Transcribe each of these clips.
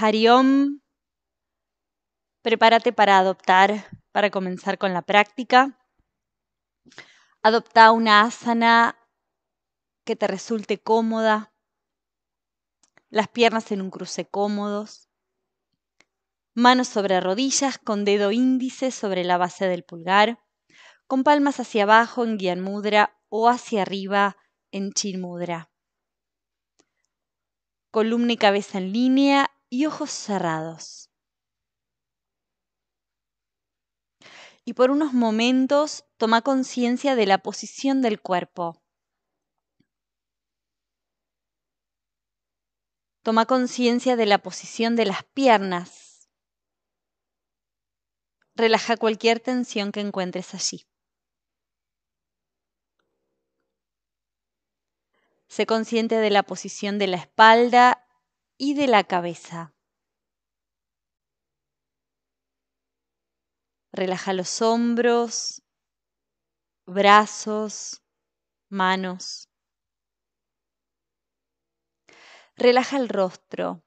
Hariom, prepárate para adoptar, para comenzar con la práctica. Adopta una asana que te resulte cómoda, las piernas en un cruce cómodos, manos sobre rodillas con dedo índice sobre la base del pulgar, con palmas hacia abajo en Gyan Mudra o hacia arriba en Chin Mudra. Columna y cabeza en línea y ojos cerrados. Y por unos momentos toma conciencia de la posición del cuerpo. Toma conciencia de la posición de las piernas. Relaja cualquier tensión que encuentres allí. Sé consciente de la posición de la espalda y de la cabeza. Relaja los hombros, brazos, manos. Relaja el rostro,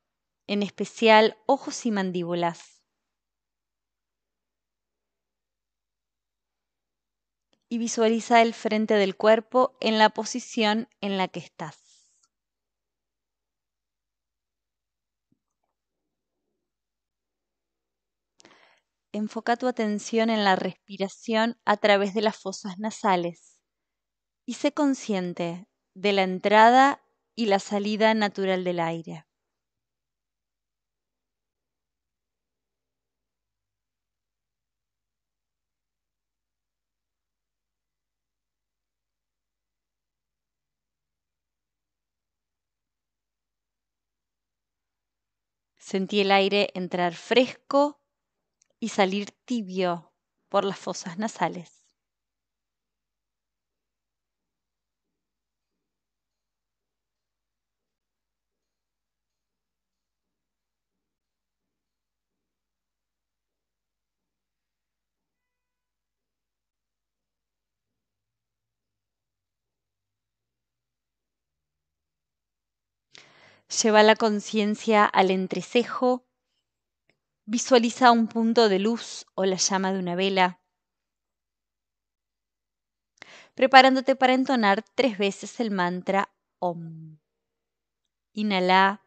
en especial ojos y mandíbulas. Y visualiza el frente del cuerpo en la posición en la que estás. enfoca tu atención en la respiración a través de las fosas nasales y sé consciente de la entrada y la salida natural del aire. Sentí el aire entrar fresco y salir tibio por las fosas nasales. Lleva la conciencia al entrecejo Visualiza un punto de luz o la llama de una vela, preparándote para entonar tres veces el mantra OM. Inhala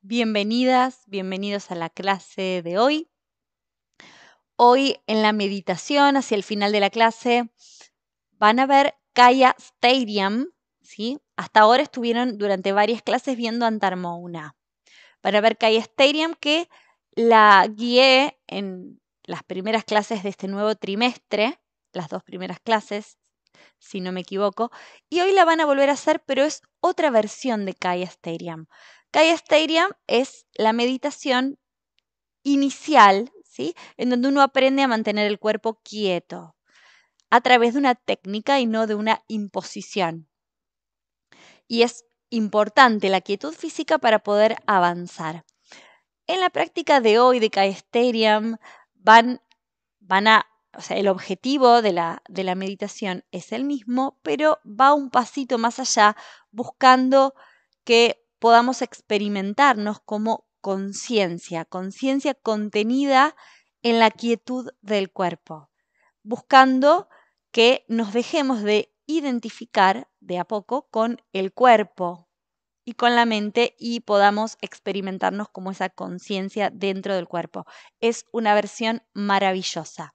Bienvenidas, bienvenidos a la clase de hoy. Hoy en la meditación, hacia el final de la clase, van a ver Kaya Stadium. ¿sí? Hasta ahora estuvieron durante varias clases viendo Antarmouna. Van a ver Kaya Stadium que la guié en las primeras clases de este nuevo trimestre, las dos primeras clases, si no me equivoco, y hoy la van a volver a hacer, pero es otra versión de Kaya Stadium. es la meditación inicial, ¿sí? En donde uno aprende a mantener el cuerpo quieto a través de una técnica y no de una imposición. Y es importante la quietud física para poder avanzar. En la práctica de hoy de Caesterium van, van a o sea, el objetivo de la, de la meditación es el mismo, pero va un pasito más allá buscando que podamos experimentarnos como conciencia, conciencia contenida en la quietud del cuerpo, buscando que nos dejemos de identificar de a poco con el cuerpo y con la mente y podamos experimentarnos como esa conciencia dentro del cuerpo. Es una versión maravillosa.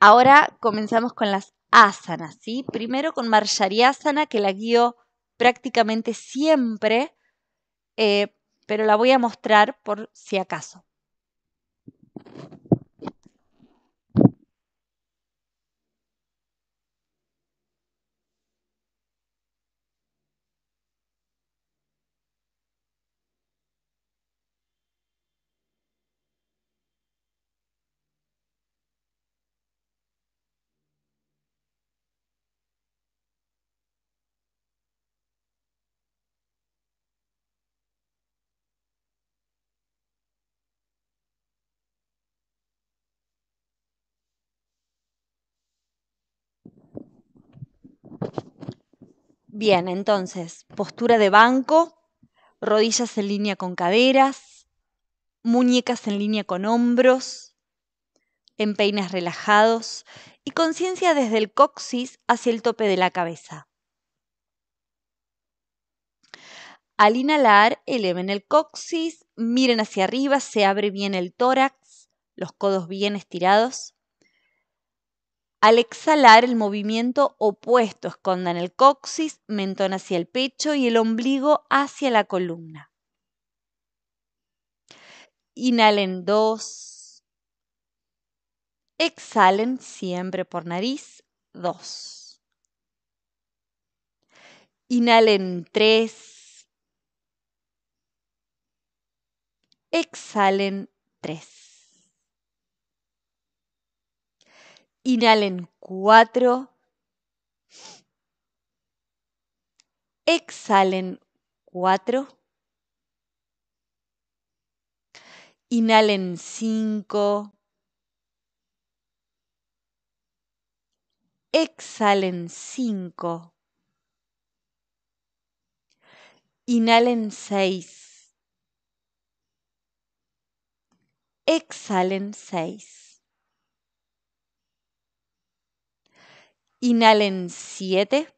Ahora comenzamos con las asanas, ¿sí? Primero con Marsharyasana que la guío prácticamente siempre, eh, pero la voy a mostrar por si acaso. Bien, entonces, postura de banco, rodillas en línea con caderas, muñecas en línea con hombros, empeines relajados y conciencia desde el coxis hacia el tope de la cabeza. Al inhalar, eleven el coxis, miren hacia arriba, se abre bien el tórax, los codos bien estirados. Al exhalar, el movimiento opuesto escondan el coxis, mentón hacia el pecho y el ombligo hacia la columna. Inhalen dos. Exhalen siempre por nariz dos. Inhalen tres. Exhalen tres. Inhalen 4. Exhalen 4. Inhalen 5. Exhalen 5. Inhalen 6. Exhalen 6. Inhalen 7.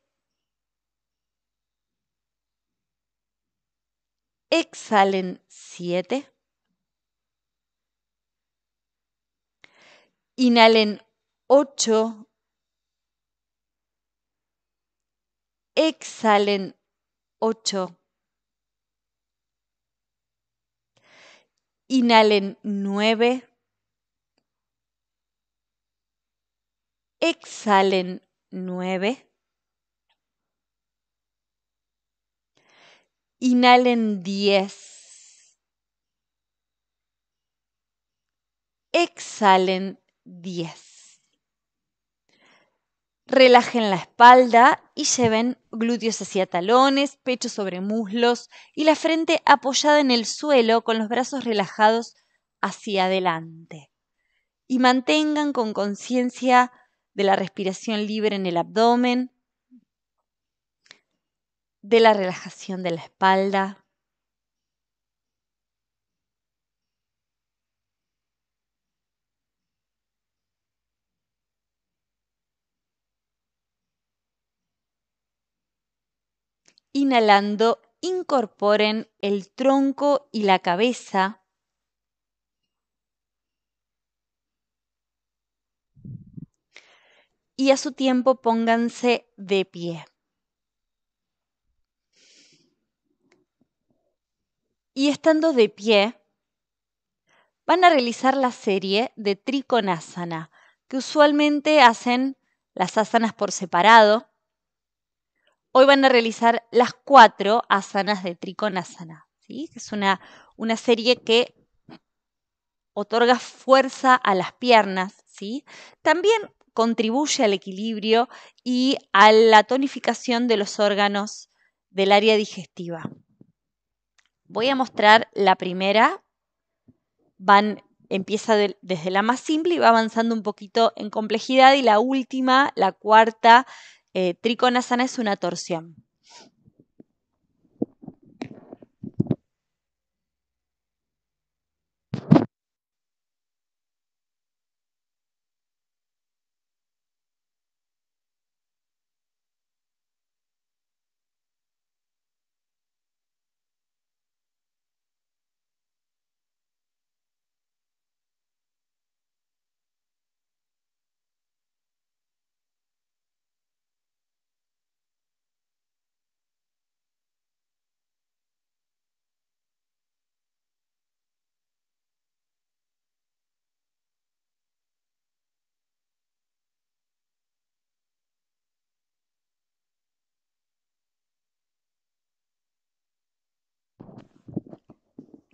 Exhalen 7. Inhalen 8. Exhalen 8. Inhalen 9. Exhalen 9. Inhalen 10. Exhalen 10. Relajen la espalda y lleven glúteos hacia talones, pecho sobre muslos y la frente apoyada en el suelo con los brazos relajados hacia adelante. Y mantengan con conciencia de la respiración libre en el abdomen, de la relajación de la espalda. Inhalando, incorporen el tronco y la cabeza y a su tiempo pónganse de pie. Y estando de pie, van a realizar la serie de triconasana que usualmente hacen las asanas por separado. Hoy van a realizar las cuatro asanas de triconasana ¿sí? que es una, una serie que otorga fuerza a las piernas, ¿sí? También contribuye al equilibrio y a la tonificación de los órganos del área digestiva. Voy a mostrar la primera. Van, empieza desde la más simple y va avanzando un poquito en complejidad. Y la última, la cuarta, eh, sana es una torsión.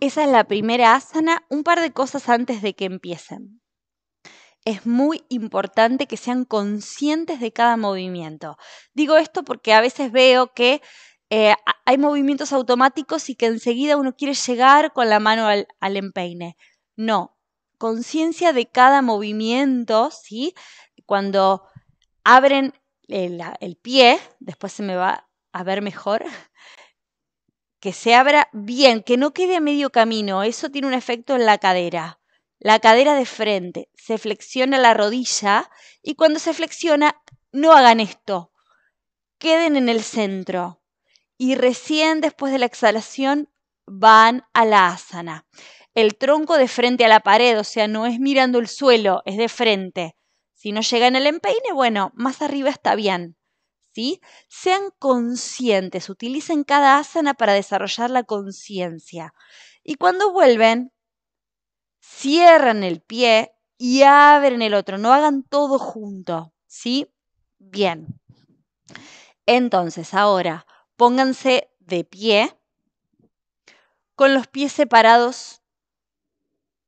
Esa es la primera asana, un par de cosas antes de que empiecen. Es muy importante que sean conscientes de cada movimiento. Digo esto porque a veces veo que eh, hay movimientos automáticos y que enseguida uno quiere llegar con la mano al, empeine. No, conciencia de cada movimiento, ¿sí? Cuando abren el, pie, después se me va a ver mejor, que se abra bien, que no quede a medio camino. Eso tiene un efecto en la cadera. La cadera de frente, se flexiona la rodilla y cuando se flexiona, no hagan esto. Queden en el centro y recién después de la exhalación van a la asana. El tronco de frente a la pared, o sea, no es mirando el suelo, es de frente. Si no llega en el empeine, bueno, más arriba está bien. Sean conscientes, utilicen cada asana para desarrollar la conciencia. Y cuando vuelven, cierran el pie y abren el otro, no hagan todo junto, ¿sí? Bien. Entonces, ahora, pónganse de pie con los pies separados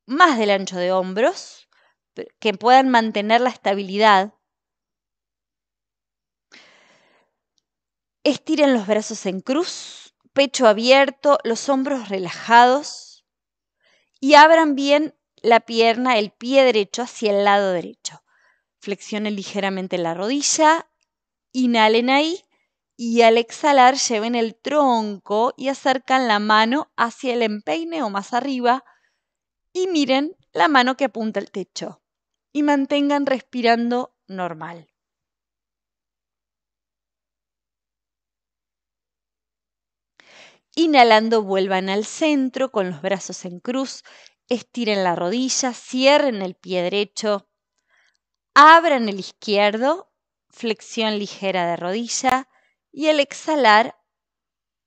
más del ancho de hombros, que puedan mantener la estabilidad Estiren los brazos en cruz, pecho abierto, los hombros relajados y abran bien la pierna, el pie derecho hacia el lado derecho. Flexionen ligeramente la rodilla, inhalen ahí y al exhalar lleven el tronco y acercan la mano hacia el empeine o más arriba y miren la mano que apunta al techo y mantengan respirando normal. Inhalando, vuelvan al centro con los brazos en cruz, estiren la rodilla, cierren el pie derecho, abran el izquierdo, flexión ligera de rodilla y al exhalar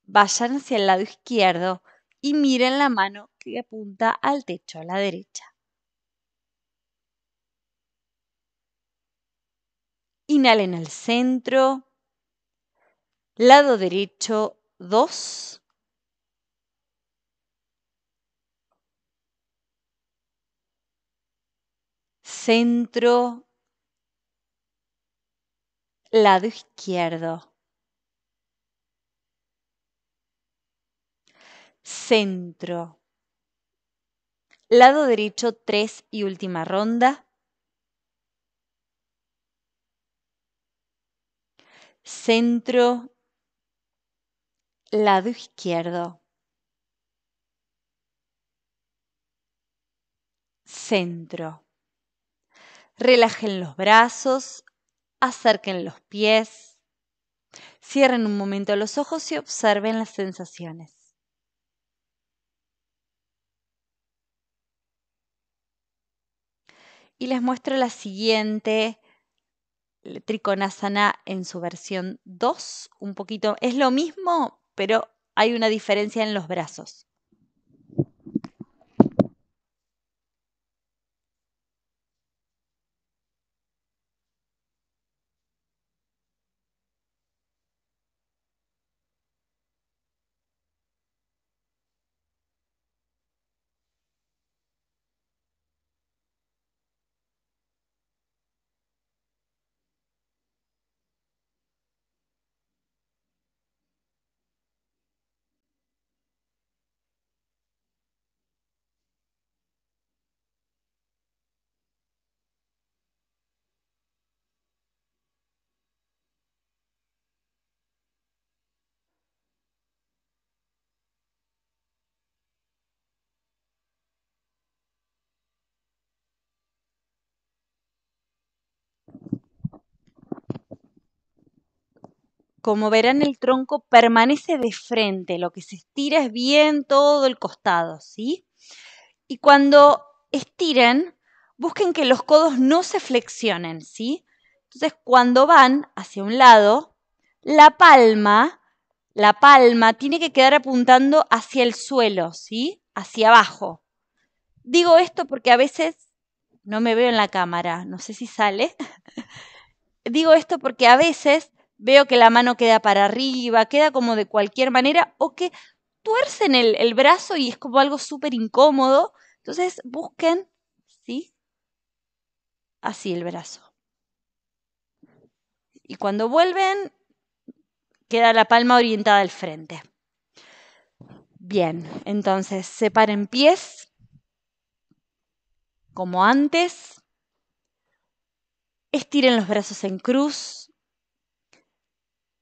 vayan hacia el lado izquierdo y miren la mano que apunta al techo a la derecha. Inhalen al centro, lado derecho 2, centro, lado izquierdo. Centro. Lado derecho tres y última ronda. Centro. Lado izquierdo. Centro. Relajen los brazos, acerquen los pies, cierren un momento los ojos y observen las sensaciones. Y les muestro la siguiente triconazana en su versión 2, un poquito, es lo mismo, pero hay una diferencia en los brazos. Como verán, el tronco permanece de frente, lo que se estira es bien todo el costado, ¿sí? Y cuando estiren, busquen que los codos no se flexionen, ¿sí? Entonces, cuando van hacia un lado, la palma, la palma tiene que quedar apuntando hacia el suelo, ¿sí? Hacia abajo. Digo esto porque a veces no me veo en la cámara, no sé si sale. Digo esto porque a veces veo que la mano queda para arriba, queda como de cualquier manera, o que tuercen el, el brazo y es como algo súper incómodo. Entonces busquen, ¿sí? Así el brazo. Y cuando vuelven, queda la palma orientada al frente. Bien, entonces separen pies como antes. Estiren los brazos en cruz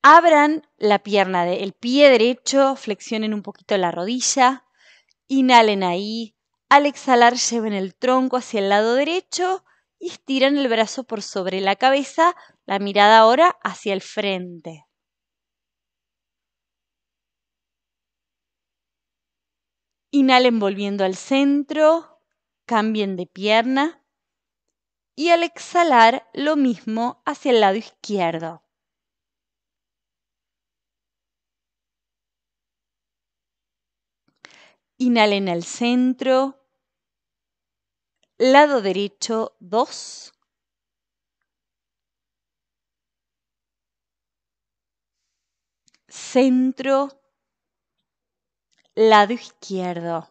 Abran la pierna, del pie derecho, flexionen un poquito la rodilla, inhalen ahí, al exhalar lleven el tronco hacia el lado derecho y estiran el brazo por sobre la cabeza, la mirada ahora hacia el frente. Inhalen volviendo al centro, cambien de pierna y al exhalar lo mismo hacia el lado izquierdo. en el centro. Lado derecho, 2. Centro. Lado izquierdo.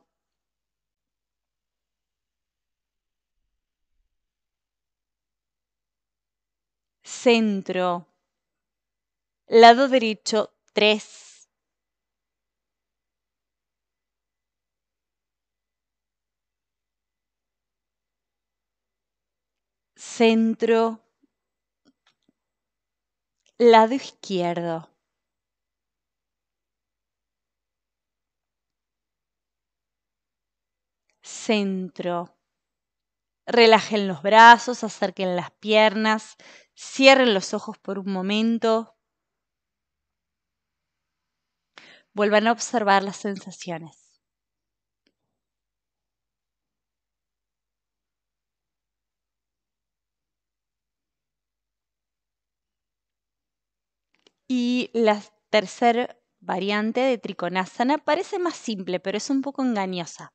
Centro. Lado derecho, 3. centro, lado izquierdo. Centro. Relajen los brazos, acerquen las piernas, cierren los ojos por un momento. Vuelvan a observar las sensaciones. Y la tercera variante de Triconasana parece más simple, pero es un poco engañosa.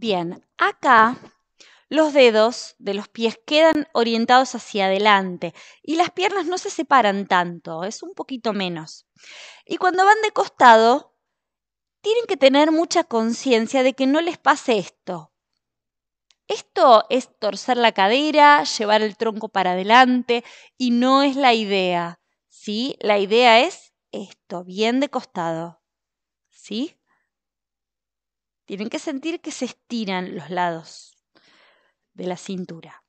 Bien, acá los dedos de los pies quedan orientados hacia adelante y las piernas no se separan tanto, es un poquito menos. Y cuando van de costado, tienen que tener mucha conciencia de que no les pase esto. Esto es torcer la cadera, llevar el tronco para adelante y no es la idea. ¿Sí? La idea es esto, bien de costado. ¿Sí? Tienen que sentir que se estiran los lados de la cintura.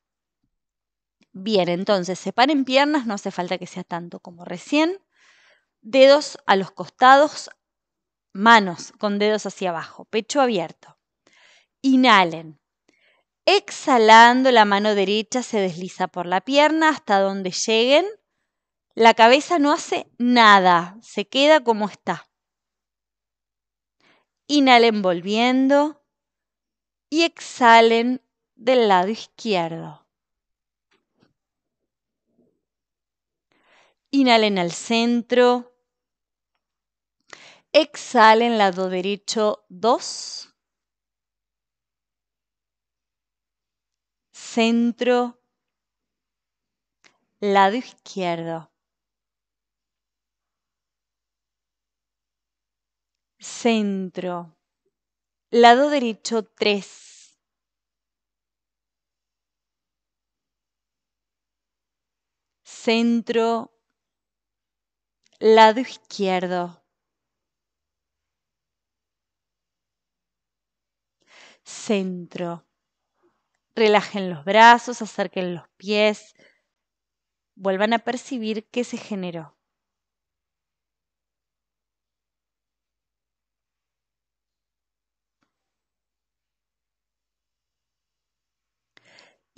Bien, entonces separen piernas, no hace falta que sea tanto como recién. Dedos a los costados, manos con dedos hacia abajo, pecho abierto. Inhalen. Exhalando, la mano derecha se desliza por la pierna hasta donde lleguen. La cabeza no hace nada, se queda como está. Inhalen volviendo y exhalen del lado izquierdo. Inhalen al centro. Exhalen lado derecho 2. Centro. Lado izquierdo. Centro. Lado derecho 3. Centro. Lado izquierdo. Centro. Relajen los brazos, acerquen los pies. Vuelvan a percibir qué se generó.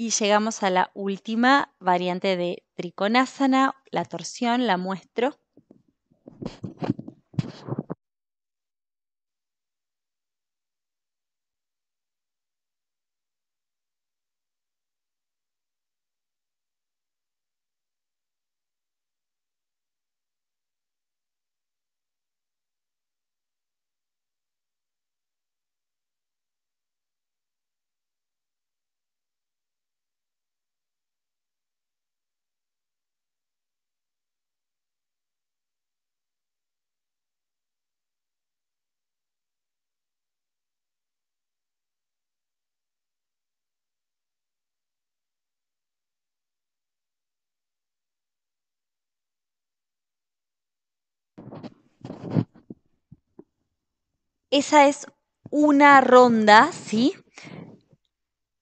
Y llegamos a la última variante de triconasana, la torsión, la muestro. Esa es una ronda, ¿sí?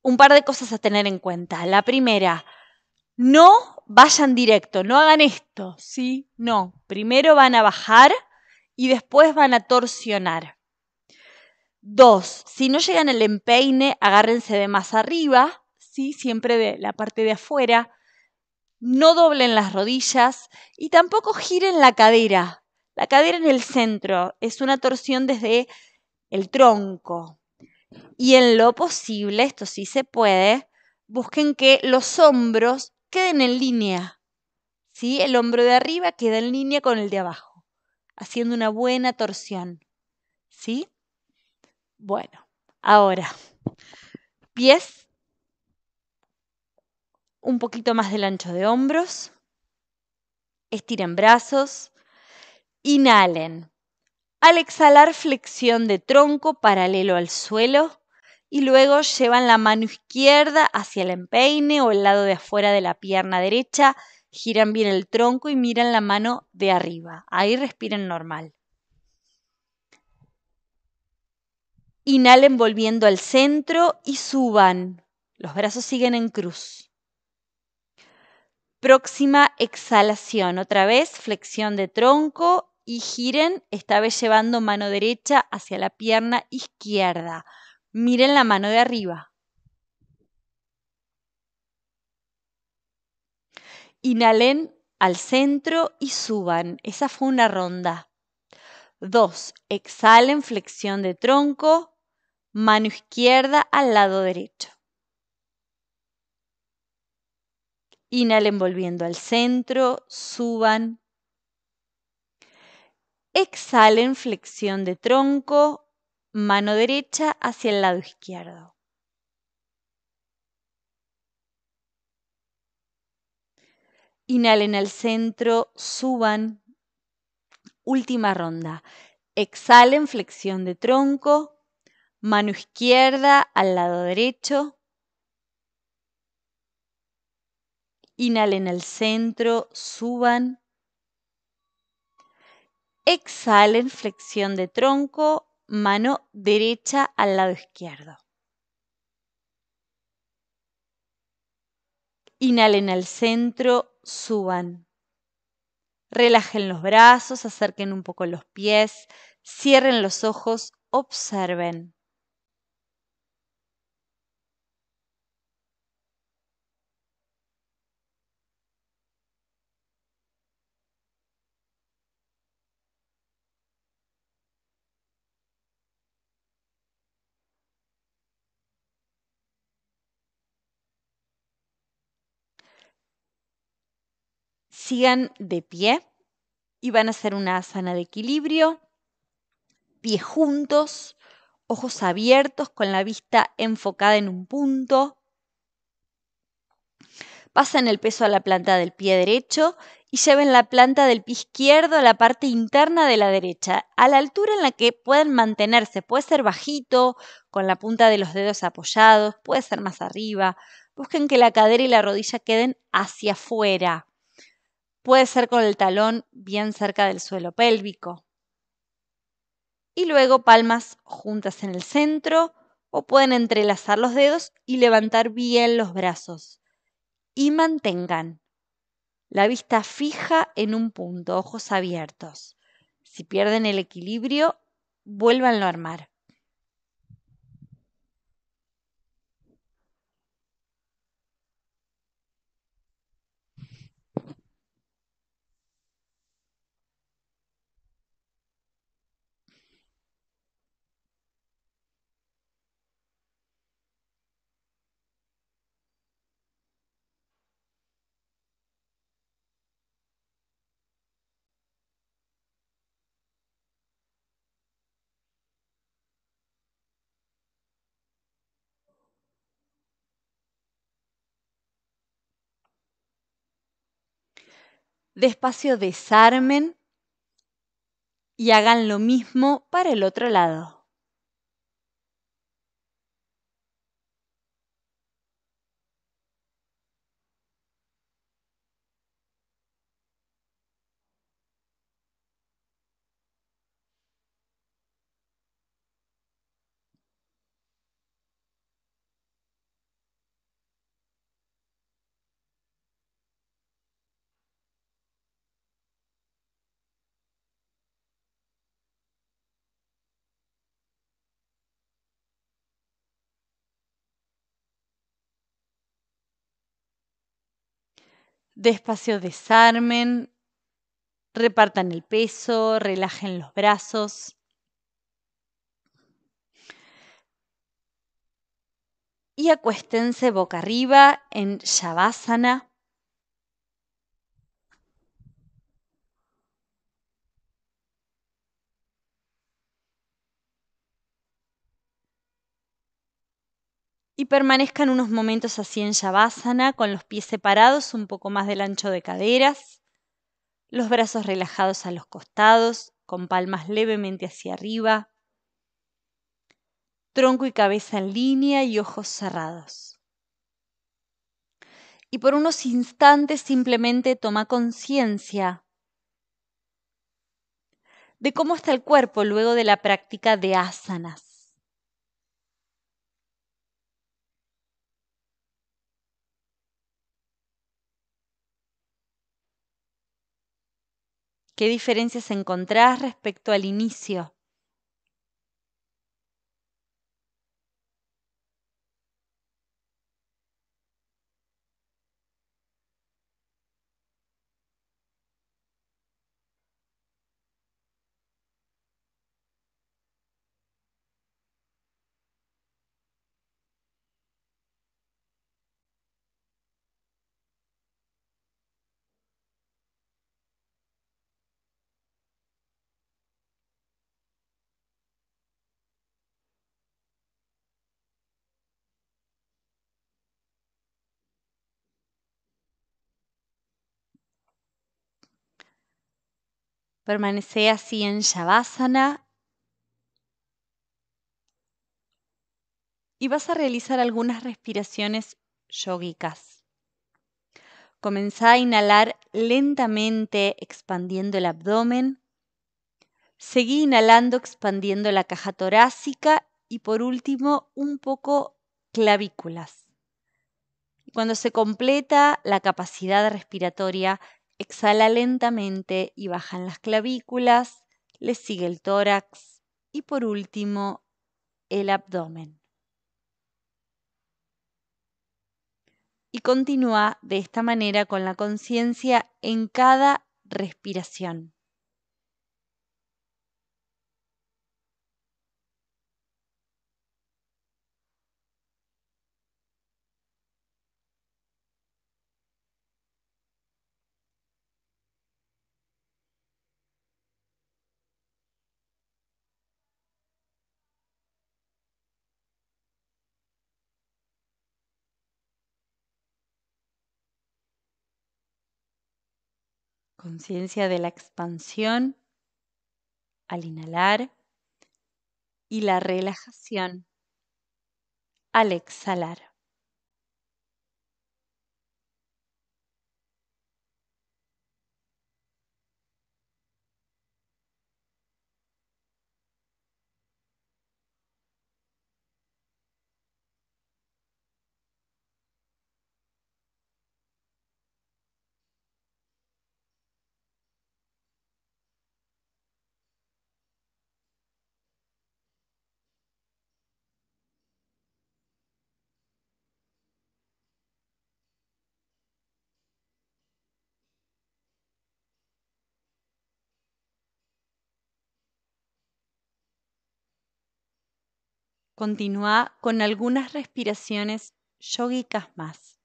Un par de cosas a tener en cuenta. La primera, no vayan directo, no hagan esto, ¿sí? No, primero van a bajar y después van a torsionar. Dos, si no llegan al empeine, agárrense de más arriba, ¿sí? Siempre de la parte de afuera. No doblen las rodillas y tampoco giren la cadera, la cadera en el centro es una torsión desde el tronco. Y en lo posible, esto sí se puede, busquen que los hombros queden en línea. ¿sí? El hombro de arriba queda en línea con el de abajo, haciendo una buena torsión. ¿Sí? Bueno, ahora, pies un poquito más del ancho de hombros, estiren brazos, Inhalen. Al exhalar, flexión de tronco paralelo al suelo y luego llevan la mano izquierda hacia el empeine o el lado de afuera de la pierna derecha. Giran bien el tronco y miran la mano de arriba. Ahí respiren normal. Inhalen volviendo al centro y suban. Los brazos siguen en cruz. Próxima exhalación. Otra vez flexión de tronco y giren, esta vez llevando mano derecha hacia la pierna izquierda. Miren la mano de arriba. Inhalen al centro y suban. Esa fue una ronda. Dos. Exhalen flexión de tronco, mano izquierda al lado derecho. Inhalen volviendo al centro, suban. Exhalen flexión de tronco, mano derecha hacia el lado izquierdo. Inhalen al centro, suban. Última ronda. Exhalen flexión de tronco, mano izquierda al lado derecho. Inhalen al centro, suban. Exhalen, flexión de tronco, mano derecha al lado izquierdo. Inhalen al centro, suban. Relajen los brazos, acerquen un poco los pies, cierren los ojos, observen. sigan de pie y van a hacer una asana de equilibrio, pies juntos, ojos abiertos con la vista enfocada en un punto. Pasen el peso a la planta del pie derecho y lleven la planta del pie izquierdo a la parte interna de la derecha, a la altura en la que puedan mantenerse. Puede ser bajito, con la punta de los dedos apoyados, puede ser más arriba. Busquen que la cadera y la rodilla queden hacia afuera. Puede ser con el talón bien cerca del suelo pélvico. Y luego palmas juntas en el centro o pueden entrelazar los dedos y levantar bien los brazos. Y mantengan la vista fija en un punto, ojos abiertos. Si pierden el equilibrio, vuélvanlo a armar. despacio desarmen y hagan lo mismo para el otro lado. Despacio desarmen, repartan el peso, relajen los brazos. Y acuéstense boca arriba en Shavasana. y permanezcan unos momentos así en Shavasana, con los pies separados un poco más del ancho de caderas, los brazos relajados a los costados, con palmas levemente hacia arriba, tronco y cabeza en línea y ojos cerrados. Y por unos instantes simplemente toma conciencia de cómo está el cuerpo luego de la práctica de asanas. ¿Qué diferencias encontrás respecto al inicio? Permanece así en Shavasana. Y vas a realizar algunas respiraciones yogicas. Comenzá a inhalar lentamente expandiendo el abdomen. Seguí inhalando expandiendo la caja torácica y por último un poco clavículas. Cuando se completa la capacidad respiratoria, Exhala lentamente y bajan las clavículas, le sigue el tórax y por último el abdomen. Y continúa de esta manera con la conciencia en cada respiración. conciencia de la expansión al inhalar y la relajación al exhalar. Continúa con algunas respiraciones yógicas más.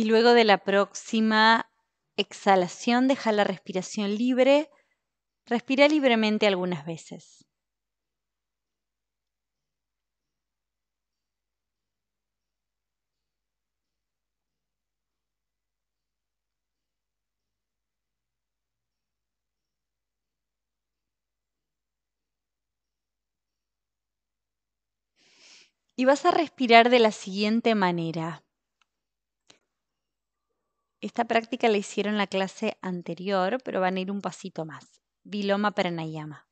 Y luego de la próxima exhalación, deja la respiración libre. Respira libremente algunas veces. Y vas a respirar de la siguiente manera. Esta práctica la hicieron la clase anterior, pero van a ir un pasito más. Viloma Pranayama.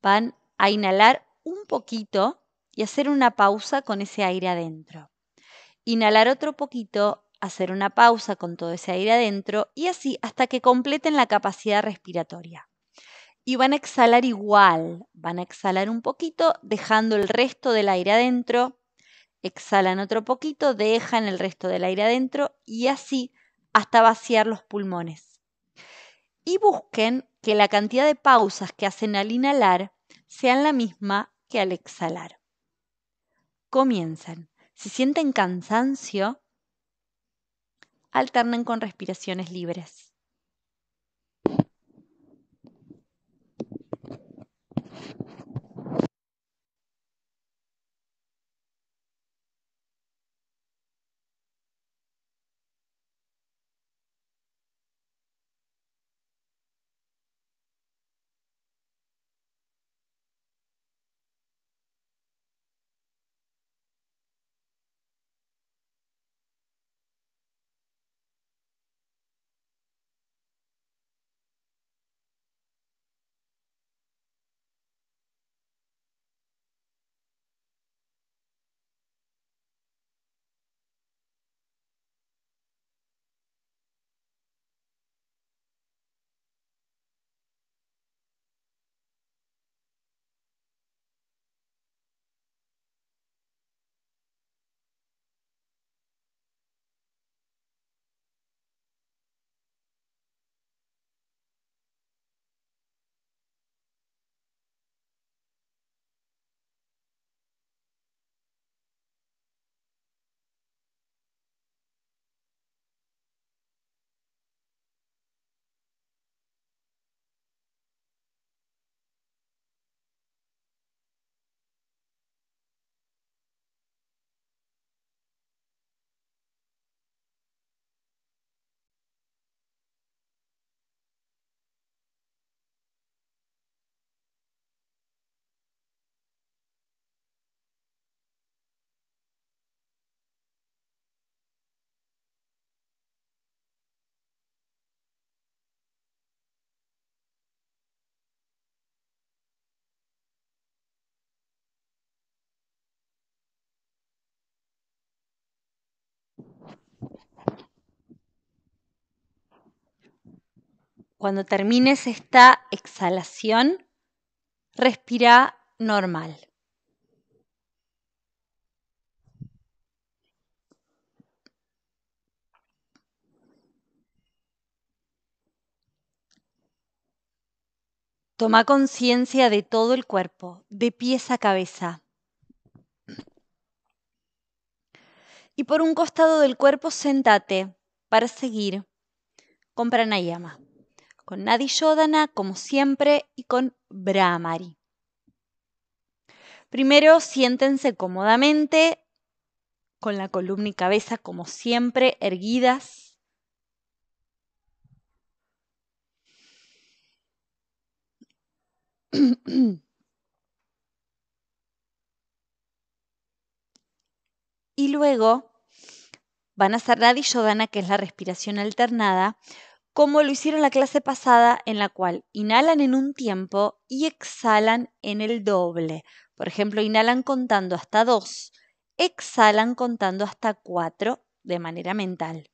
Van a inhalar un poquito y hacer una pausa con ese aire adentro. Inhalar otro poquito, hacer una pausa con todo ese aire adentro y así hasta que completen la capacidad respiratoria. Y van a exhalar igual, van a exhalar un poquito dejando el resto del aire adentro, exhalan otro poquito, dejan el resto del aire adentro y así hasta vaciar los pulmones. Y busquen que la cantidad de pausas que hacen al inhalar sean la misma que al exhalar. Comienzan. Si sienten cansancio, alternen con respiraciones libres. Cuando termines esta exhalación, respira normal. Toma conciencia de todo el cuerpo, de pies a cabeza. Y por un costado del cuerpo sentate para seguir con pranayama con Nadi como siempre, y con Brahmari. Primero, siéntense cómodamente, con la columna y cabeza, como siempre, erguidas. y luego van a hacer la que es la respiración alternada, como lo hicieron la clase pasada en la cual inhalan en un tiempo y exhalan en el doble. Por ejemplo, inhalan contando hasta dos, exhalan contando hasta cuatro, de manera mental.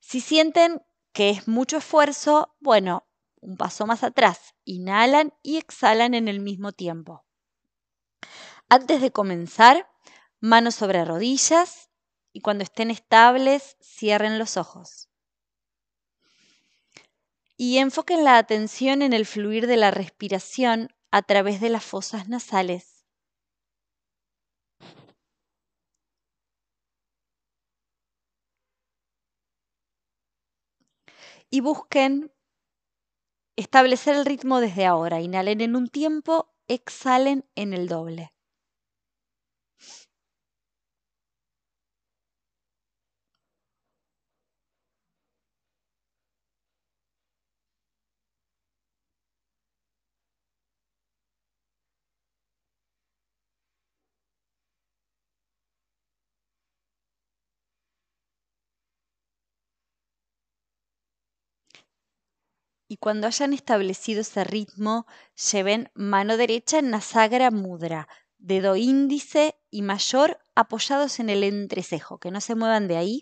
Si sienten que es mucho esfuerzo, bueno, un paso más atrás, inhalan y exhalan en el mismo tiempo. Antes de comenzar, manos sobre rodillas y cuando estén estables, cierren los ojos y enfoquen la atención en el fluir de la respiración a través de las fosas nasales. y busquen establecer el ritmo desde ahora. Inhalen en un tiempo, exhalen en el doble. cuando hayan establecido ese ritmo, lleven mano derecha en la Sagra Mudra, dedo índice y mayor apoyados en el entrecejo, que no se muevan de ahí.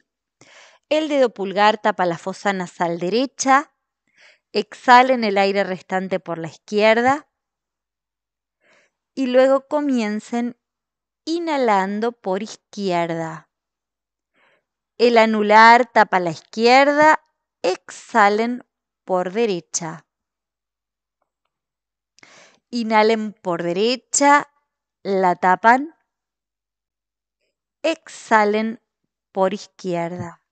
El dedo pulgar tapa la fosa nasal derecha. Exhalen el aire restante por la izquierda. Y luego comiencen inhalando por izquierda. El anular tapa la izquierda. Exhalen por derecha. Inhalen por derecha, la tapan. Exhalen por izquierda.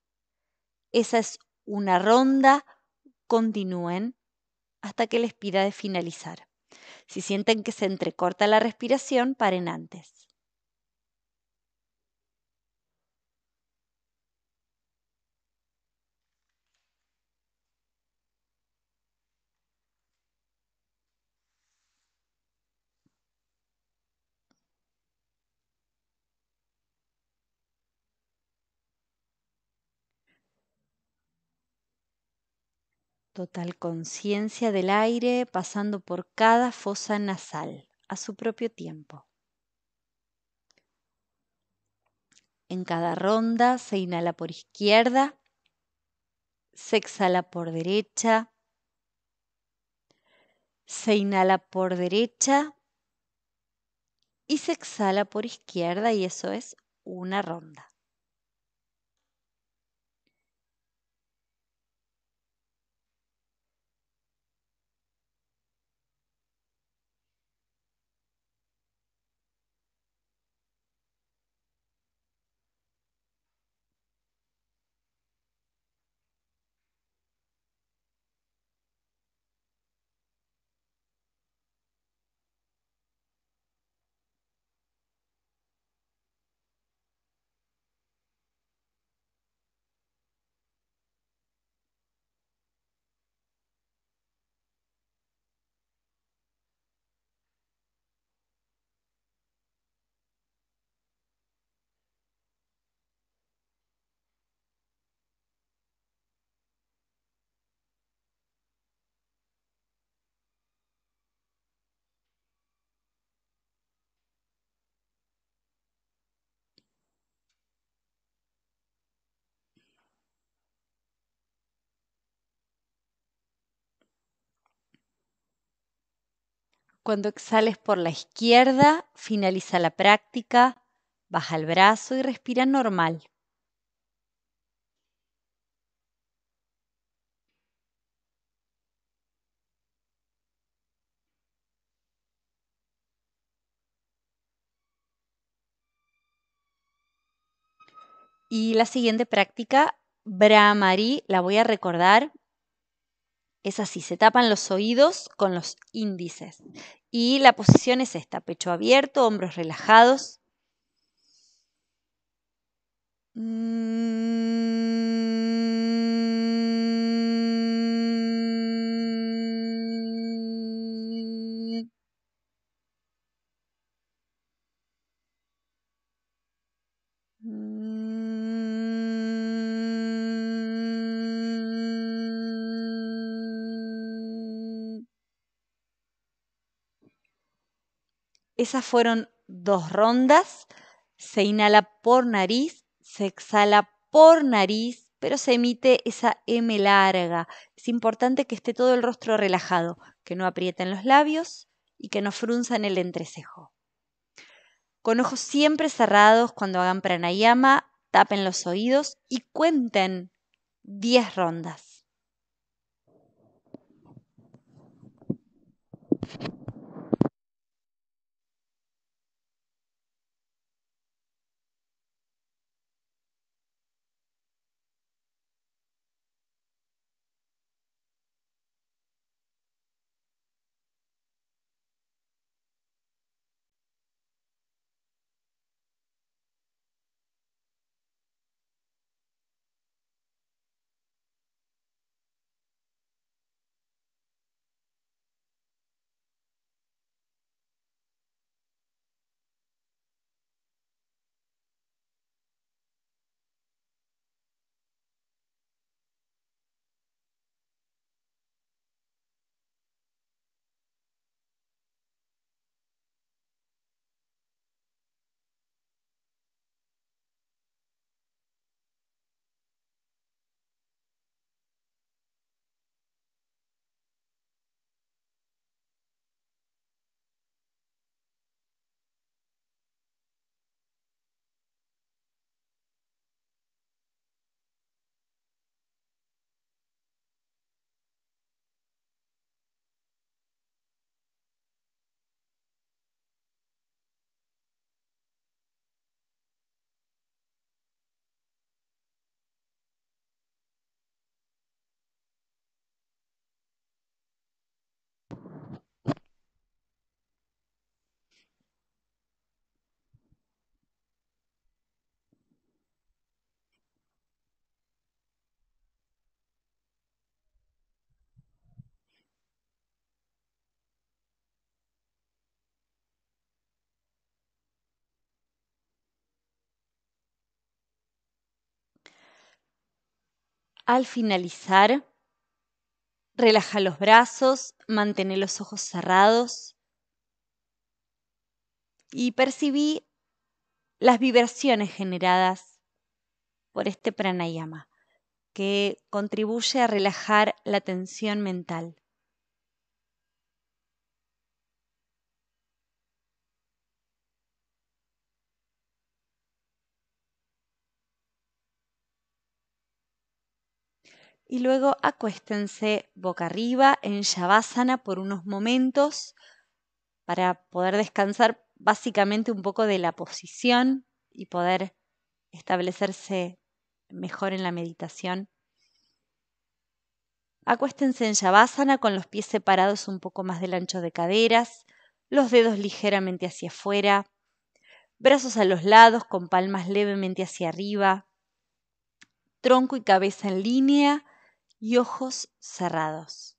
Esa es una ronda. Continúen hasta que les pida de finalizar. Si sienten que se entrecorta la respiración, paren antes. Total conciencia del aire pasando por cada fosa nasal a su propio tiempo. En cada ronda se inhala por izquierda, se exhala por derecha, se inhala por derecha y se exhala por izquierda y eso es una ronda. Cuando exhales por la izquierda, finaliza la práctica, baja el brazo y respira normal. Y la siguiente práctica, Brahmari, la voy a recordar es así, se tapan los oídos con los índices. Y la posición es esta, pecho abierto, hombros relajados. Mm. Esas fueron dos rondas. Se inhala por nariz, se exhala por nariz, pero se emite esa M larga. Es importante que esté todo el rostro relajado, que no aprieten los labios y que no frunzan el entrecejo. Con ojos siempre cerrados cuando hagan pranayama, tapen los oídos y cuenten 10 rondas. Al finalizar, relaja los brazos, mantén los ojos cerrados y percibí las vibraciones generadas por este pranayama que contribuye a relajar la tensión mental. y luego acuéstense boca arriba en yavasana por unos momentos para poder descansar básicamente un poco de la posición y poder establecerse mejor en la meditación. Acuéstense en yavasana con los pies separados un poco más del ancho de caderas, los dedos ligeramente hacia afuera, brazos a los lados con palmas levemente hacia arriba, tronco y cabeza en línea y ojos cerrados.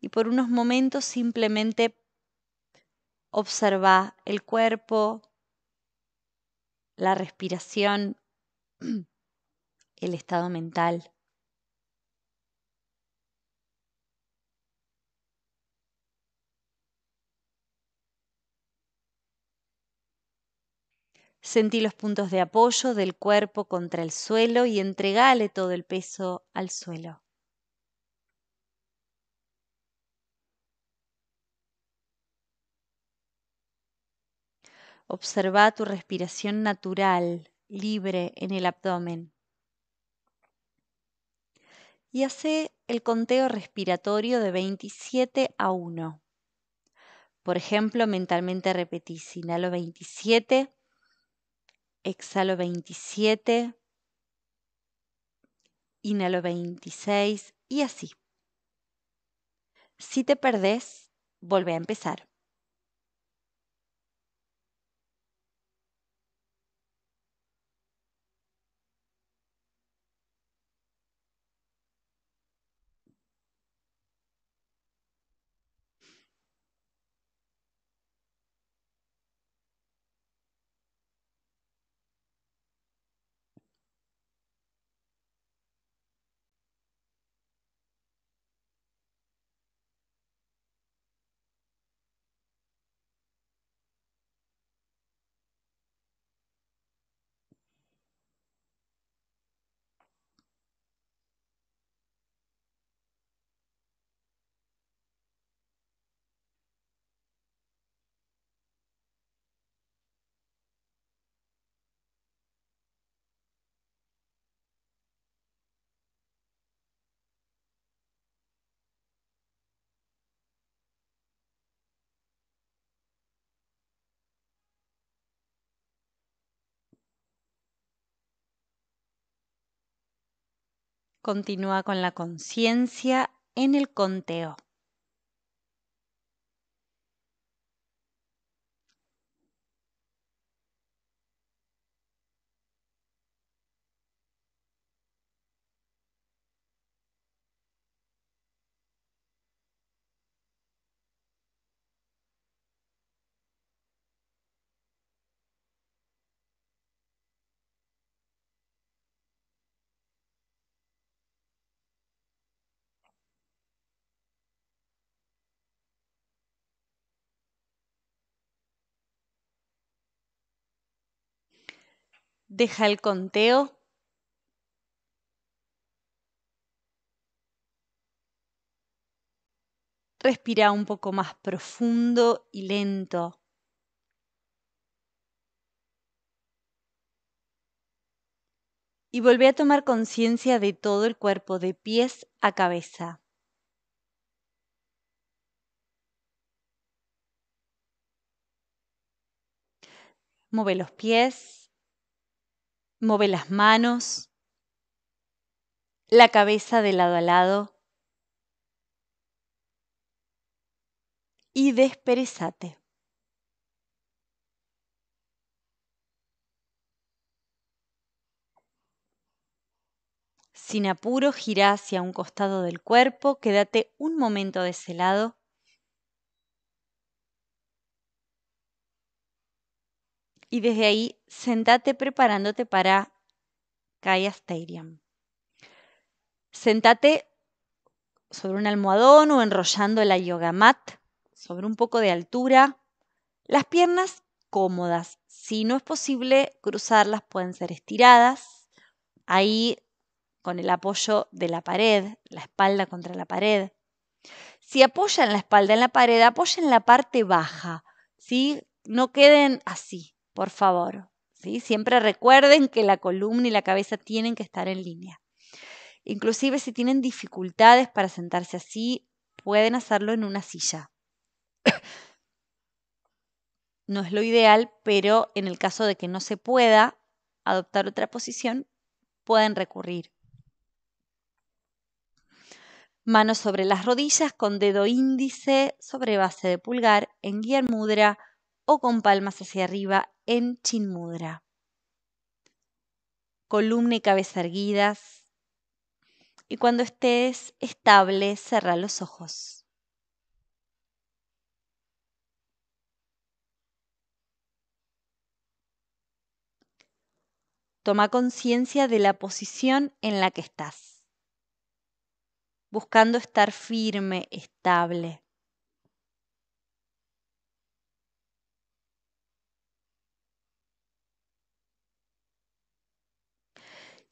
Y por unos momentos simplemente observa el cuerpo, la respiración, el estado mental. Sentí los puntos de apoyo del cuerpo contra el suelo y entregale todo el peso al suelo. Observa tu respiración natural, libre en el abdomen. Y hace el conteo respiratorio de 27 a 1. Por ejemplo, mentalmente repetí inhalo 27, Exhalo 27. Inhalo 26 y así. Si te perdés, vuelve a empezar. Continúa con la conciencia en el conteo. Deja el conteo. Respira un poco más profundo y lento. Y volvé a tomar conciencia de todo el cuerpo, de pies a cabeza. Mueve los pies, Mueve las manos, la cabeza de lado a lado y desperezate. Sin apuro, gira hacia un costado del cuerpo, quédate un momento de ese lado y desde ahí sentate preparándote para Kaya Stadium. Sentate sobre un almohadón o enrollando la yoga mat, sobre un poco de altura, las piernas cómodas. Si no es posible cruzarlas, pueden ser estiradas. Ahí con el apoyo de la pared, la espalda contra la pared. Si apoyan la espalda en la pared, apoyen la parte baja, ¿sí? No queden así, por favor. Siempre recuerden que la columna y la cabeza tienen que estar en línea. Inclusive si tienen dificultades para sentarse así, pueden hacerlo en una silla. No es lo ideal, pero en el caso de que no se pueda adoptar otra posición, pueden recurrir. Manos sobre las rodillas con dedo índice sobre base de pulgar en guía mudra o con palmas hacia arriba en Chin Mudra. Columna y cabeza erguidas. Y cuando estés estable, cerra los ojos. Toma conciencia de la posición en la que estás, buscando estar firme, estable.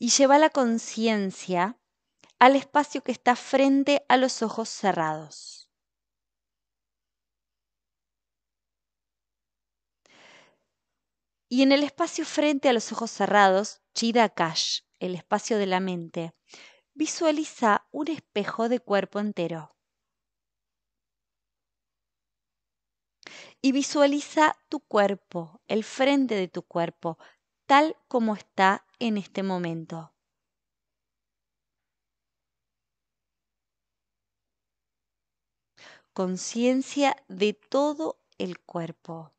y lleva la conciencia al espacio que está frente a los ojos cerrados. Y en el espacio frente a los ojos cerrados, Chidakash, el espacio de la mente, visualiza un espejo de cuerpo entero. Y visualiza tu cuerpo, el frente de tu cuerpo, tal como está en este momento. Conciencia de todo el cuerpo.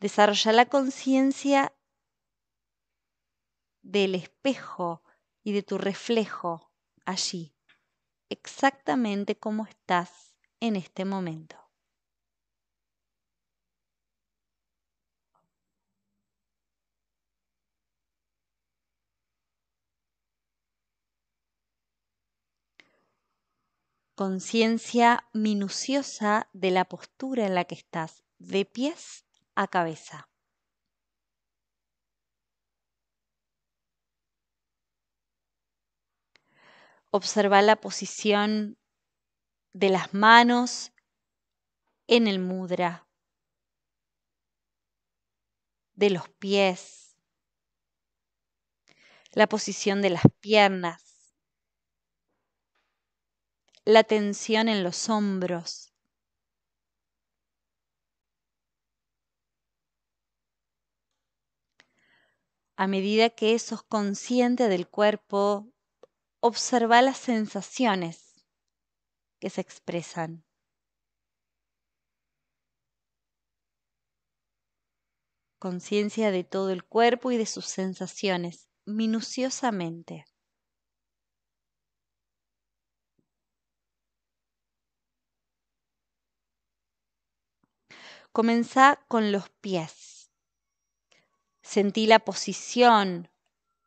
Desarrolla la conciencia del espejo y de tu reflejo allí, exactamente como estás en este momento. conciencia minuciosa de la postura en la que estás, de pies a cabeza. Observa la posición de las manos en el mudra, de los pies, la posición de las piernas, la tensión en los hombros. A medida que sos consciente del cuerpo, observa las sensaciones que se expresan. Conciencia de todo el cuerpo y de sus sensaciones, minuciosamente. Comenzá con los pies. Sentí la posición,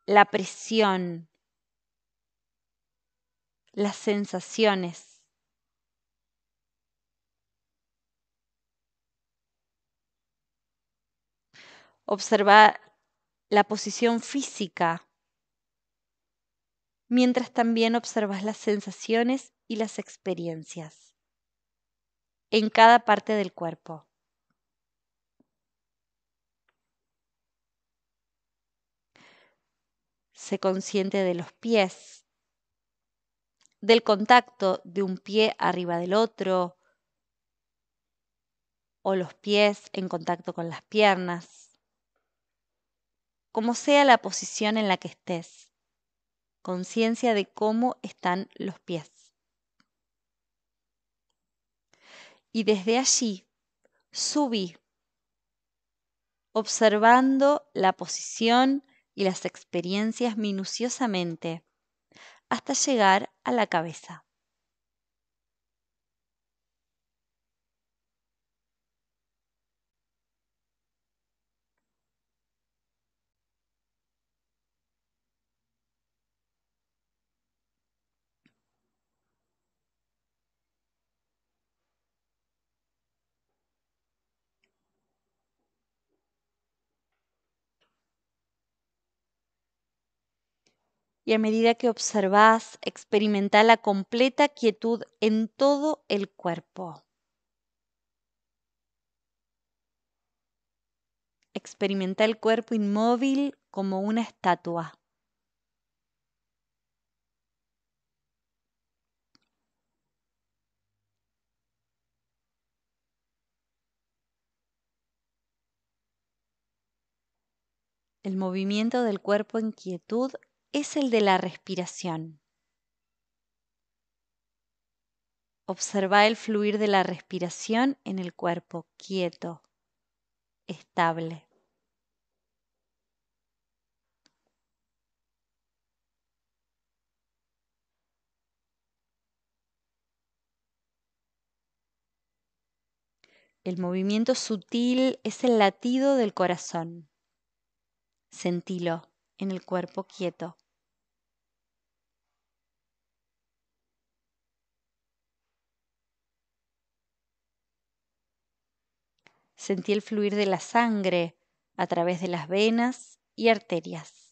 la presión, las sensaciones. Observa la posición física, mientras también observas las sensaciones y las experiencias en cada parte del cuerpo. Se consciente de los pies, del contacto de un pie arriba del otro o los pies en contacto con las piernas. Como sea la posición en la que estés, conciencia de cómo están los pies. Y desde allí subí, observando la posición y las experiencias minuciosamente hasta llegar a la cabeza. y a medida que observás, experimenta la completa quietud en todo el cuerpo. Experimenta el cuerpo inmóvil como una estatua. el movimiento del cuerpo en quietud es el de la respiración. Observa el fluir de la respiración en el cuerpo quieto, estable. El movimiento sutil es el latido del corazón. Sentilo en el cuerpo quieto. Sentí el fluir de la sangre a través de las venas y arterias.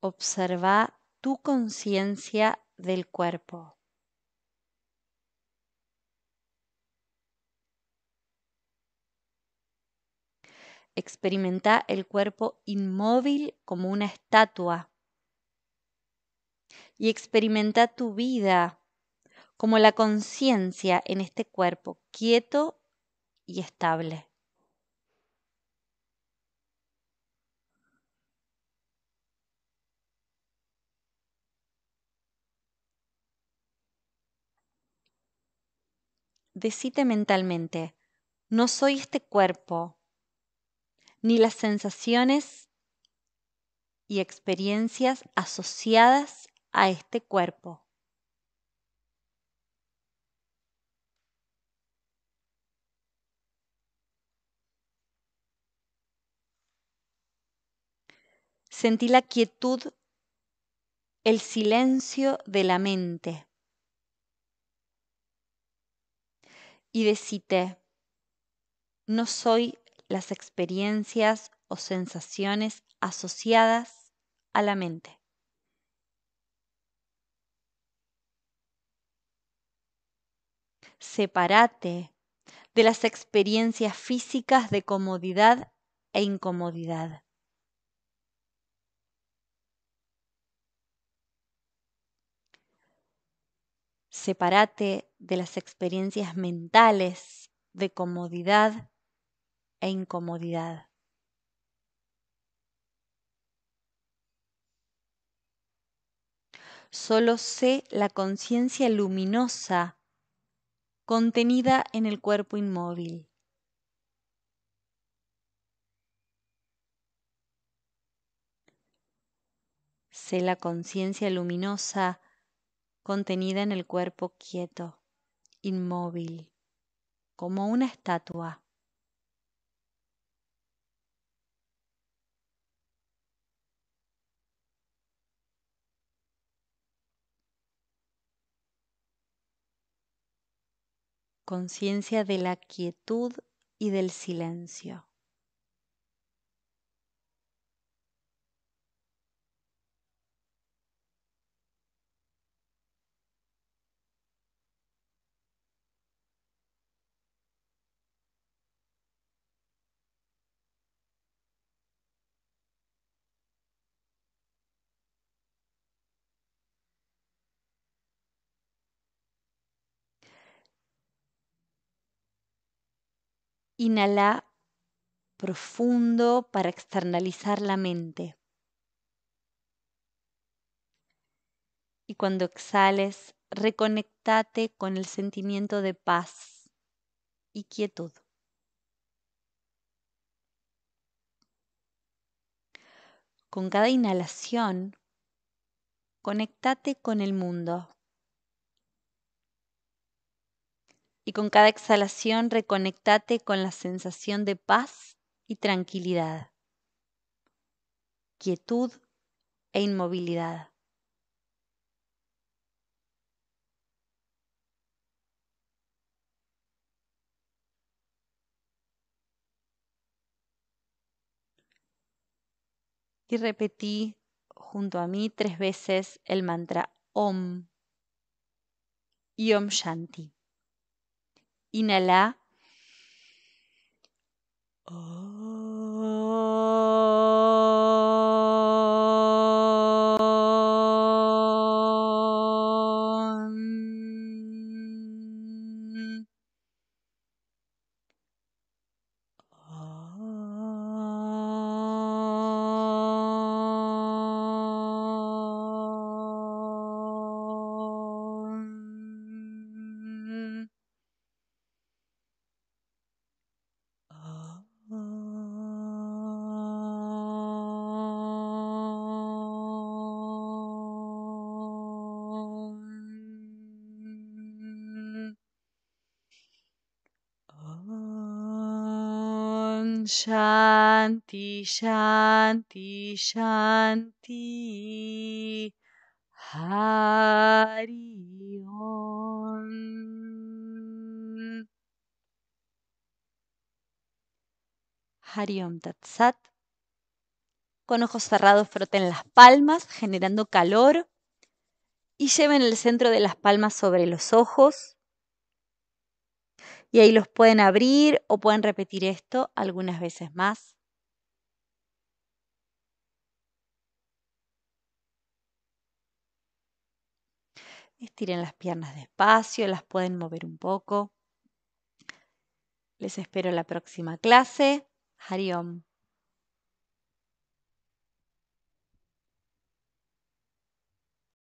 observa tu conciencia del cuerpo. Experimenta el cuerpo inmóvil como una estatua. Y experimenta tu vida como la conciencia en este cuerpo quieto y estable. Decite mentalmente, no soy este cuerpo, ni las sensaciones y experiencias asociadas a este cuerpo. Sentí la quietud, el silencio de la mente. Y decité, no soy las experiencias o sensaciones asociadas a la mente. Sepárate de las experiencias físicas de comodidad e incomodidad. Sepárate de las experiencias mentales de comodidad e incomodidad. Solo sé la conciencia luminosa contenida en el cuerpo inmóvil. Sé la conciencia luminosa contenida en el cuerpo quieto, inmóvil, como una estatua. conciencia de la quietud y del silencio. Inhala profundo para externalizar la mente. Y cuando exhales, reconectate con el sentimiento de paz y quietud. Con cada inhalación, conectate con el mundo. y con cada exhalación reconectate con la sensación de paz y tranquilidad, quietud e inmovilidad. Y repetí junto a mí tres veces el mantra Om y Om Shanti. Inhala. Oh. Shanti, Shanti, Shanti. Hari Om. Con ojos cerrados froten las palmas, generando calor, y lleven el centro de las palmas sobre los ojos y ahí los pueden abrir o pueden repetir esto algunas veces más. Estiren las piernas despacio, las pueden mover un poco. Les espero en la próxima clase. Hariom.